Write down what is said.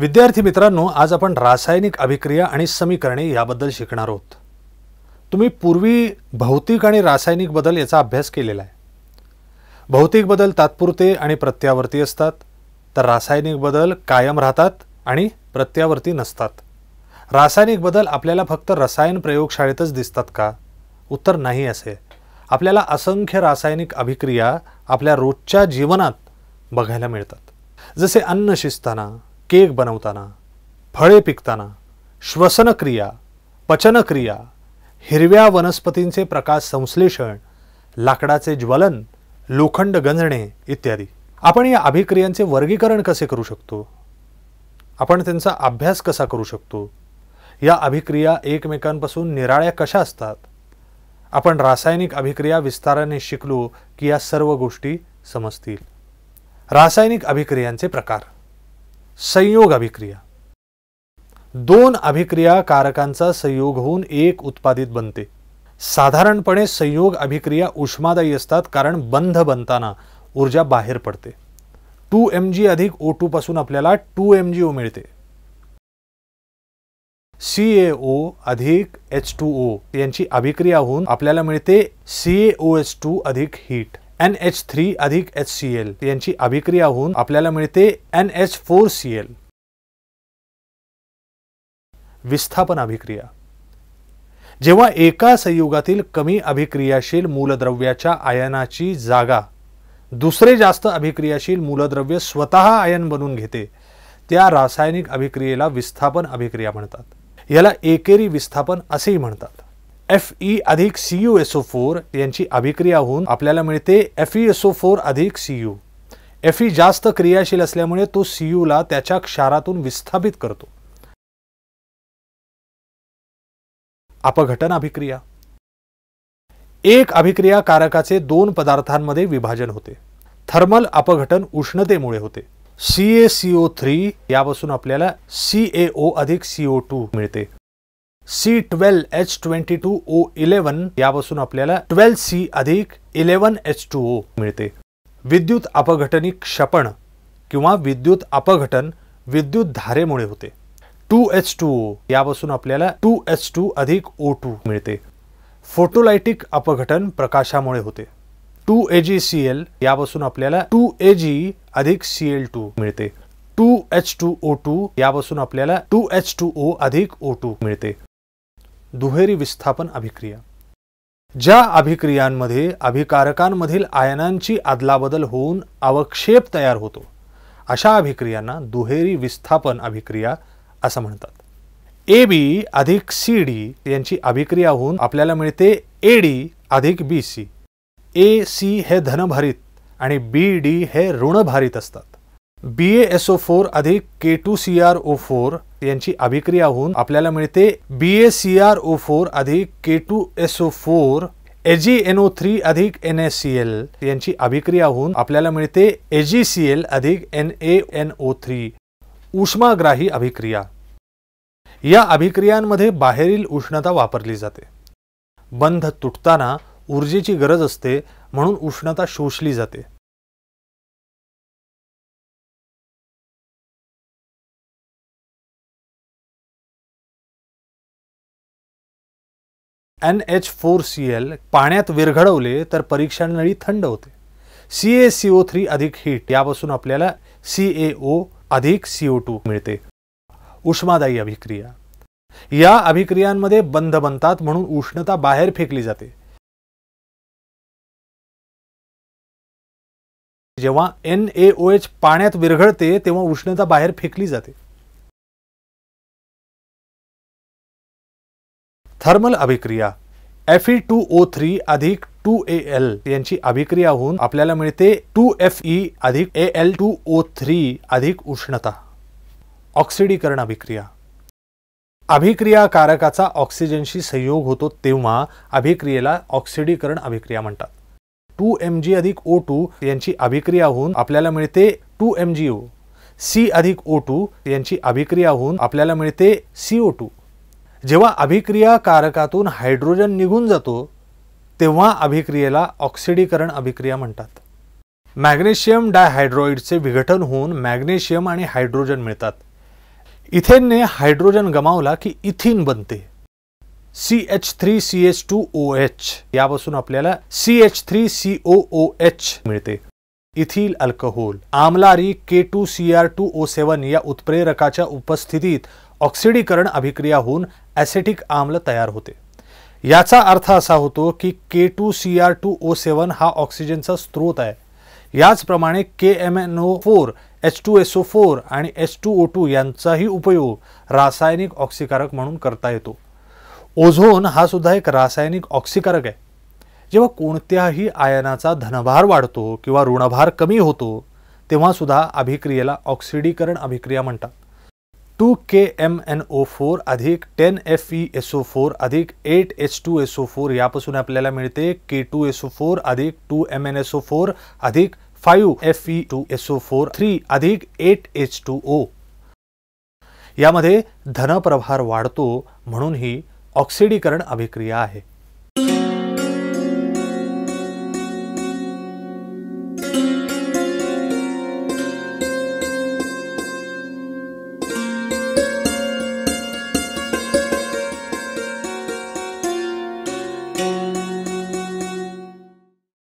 विद्यार्थी मित्रांनो आज आपण रासायनिक अभिक्रिया आणि समीकरणे याबद्दल शिकणार आहोत तुम्ही पूर्वी भौतिक आणि रासायनिक बदल याचा अभ्यास केलेला आहे भौतिक बदल तात्पुरते आणि प्रत्यावर्ती असतात तर रासायनिक बदल कायम राहतात आणि प्रत्यावर्ती नसतात रासायनिक बदल आपल्याला फक्त रसायन प्रयोगशाळेतच दिसतात का उत्तर नाही असे आपल्याला असंख्य रासायनिक अभिक्रिया आपल्या रोजच्या जीवनात बघायला मिळतात जसे अन्न शिजताना केक बनवताना फळे पिकताना श्वसनक्रिया पचनक्रिया हिरव्या वनस्पतींचे प्रकाश संश्लेषण लाकडाचे ज्वलन लोखंड गंजणे इत्यादी आपण या अभिक्रियांचे वर्गीकरण कसे करू शकतो आपण त्यांचा अभ्यास कसा करू शकतो या अभिक्रिया एकमेकांपासून निराळ्या कशा असतात आपण रासायनिक अभिक्रिया विस्ताराने शिकलो की या सर्व गोष्टी समजतील रासायनिक अभिक्रियांचे प्रकार संयोग अभिक्रिया दोन अभिक्रिया कारकांचा संयोग होऊन एक उत्पादित बनते साधारणपणे संयोग अभिक्रिया उष्मादायी असतात कारण बंध बनताना ऊर्जा बाहेर पडते टू एम जी अधिक ओ टू पासून आपल्याला टू एम जी ओ मिळते सी ए ओ अधिक एच टू ओ यांची अभिक्रिया होऊन आपल्याला मिळते C A O H two अधिक हीट एन एच थ्री अधिक एच सी एल यांची अभिक्रिया होऊन आपल्याला मिळते N H four C L विस्थापन अभिक्रिया जेव्हा एका संयुगातील कमी अभिक्रियाशील मूलद्रव्याच्या आयनाची जागा दुसरे जास्त अभिक्रियाशील मूलद्रव्य स्वतः आयन बनून घेते त्या रासायनिक अभिक्रियेला विस्थापन अभिक्रिया म्हणतात याला एकेरी विस्थापन असेही म्हणतात एफ ई e अधिक एस फोर यांची अभिक्रिया होऊन आपल्याला मिळते एफ ई फोर अधिक सीयू एफ ई जास्त क्रियाशील असल्यामुळे तो ला त्याच्या क्षारातून विस्थापित करतो अपघटन अभिक्रिया एक अभिक्रिया कारकाचे दोन पदार्थांमध्ये विभाजन होते थर्मल अपघटन उष्णतेमुळे होते सी ए सीओ थ्री यापासून आपल्याला सी ए ओ अधिक सीओ टू मिळते C twelve H twenty two O eleven यापासून आपल्याला ट्वेल्व सी अधिक इलेव्हन एच टू ओ मिळते विद्युत अपघटनिक क्षपण किंवा विद्युत अपघटन विद्युत धारेमुळे होते टू एच टू ओ यापासून आपल्याला टू एच टू अधिक ओ टू मिळते फोटोलायटिक अपघटन प्रकाशामुळे होते two A G C L यापासून आपल्याला टू ए जी अधिक सी एल टू मिळते two H two O two यापासून आपल्याला टू एच टू ओ अधिक ओ टू मिळते दुहेरी विस्थापन अभिक्रिया ज्या अभिक्रियांमध्ये अभिकारकांमधील आयनांची अदलाबदल होऊन अवक्षेप तयार होतो अशा अभिक्रियांना दुहेरी विस्थापन अभिक्रिया असं म्हणतात ए बी अधिक सी डी यांची अभिक्रिया होऊन आपल्याला मिळते ए डी अधिक बी सी ए सी हे धनभारीत आणि बी डी हे ऋणभारित असतात बी एस ओ फोर अधिक K two C R O four यांची अभिक्रिया होऊन आपल्याला मिळते B A C R O four अधिक K two S O four AG O three अधिक एन एस सी एल यांची अभिक्रिया होऊन आपल्याला मिळते एजी सी एल अधिक N A N O three उष्माग्राही अभिक्रिया या अभिक्रियांमध्ये बाहेरील उष्णता वापरली जाते बंध तुटताना ऊर्जेची गरज असते म्हणून उष्णता शोषली जाते N H four C L पाण्यात विरघडवले तर परीक्षा नळी थंड होते सी ए सी थ्री अधिक हीट यापासून आपल्याला सी ए ओ अधिक सी ओ टू मिळते उष्मादायी अभिक्रिया या अभिक्रियांमध्ये बंध बनतात म्हणून उष्णता बाहेर फेकली जाते जेव्हा एन ए ओ एच पाण्यात विरघळते तेव्हा उष्णता बाहेर फेकली जाते थर्मल अभिक्रिया F E two O three अधिक टू ए एल यांची अभिक्रिया होऊन आपल्याला मिळते टू एफ ई अधिक A L two O three अधिक उष्णता ऑक्सिडीकरण अभिक्रिया अभिक्रिया कारकाचा ऑक्सिजनशी संयोग होतो तेव्हा अभिक्रियेला ऑक्सिडीकरण अभिक्रिया म्हणतात टू एम जी अधिक ओ टू यांची अभिक्रिया होऊन आपल्याला मिळते two M G O C अधिक ओ टू यांची अभिक्रिया होऊन आपल्याला मिळते सी ओ टू जेव्हा अभिक्रिया कारकातून हायड्रोजन निघून जातो तेव्हा अभिक्रियेला ऑक्सिडीकरण अभिक्रिया म्हणतात मॅग्नेशियम डायहायड्रॉइडचे विघटन होऊन मॅग्नेशियम आणि हायड्रोजन मिळतात इथेनने हायड्रोजन गमावला की इथिन बनते C H three C H two O H यापासून आपल्याला C H three C O O H मिळते इथिल अल्कोहोल आमलारी K two C R two O seven या उत्प्रेरकाच्या उपस्थितीत ऑक्सिडीकरण अभिक्रिया होऊन ॲसेटिक आम्ल तयार होते याचा अर्थ असा होतो की K two C R two O seven हा ऑक्सिजनचा स्रोत आहे याचप्रमाणे K M N O four H two S O four आणि एच टू ओ टू यांचाही उपयोग रासायनिक ऑक्सिकारक म्हणून करता येतो ओझोन हा सुद्धा एक रासायनिक ऑक्सिकारक आहे जेव्हा कोणत्याही आयनाचा धनभार वाढतो किंवा ऋणभार कमी होतो तेव्हा सुद्धा अभिक्रियेला ऑक्सिडीकरण अभिक्रिया म्हणतात two K M N O four अधिक ten F E S O four अधिक eight H two S O four यापासून आपल्याला मिळते K two S O four अधिक two M N S O four अधिक five F E two S O four three अधिक eight H two O यामध्ये धनप्रभार वाढतो म्हणून ही ऑक्सिडीकरण अभिक्रिया आहे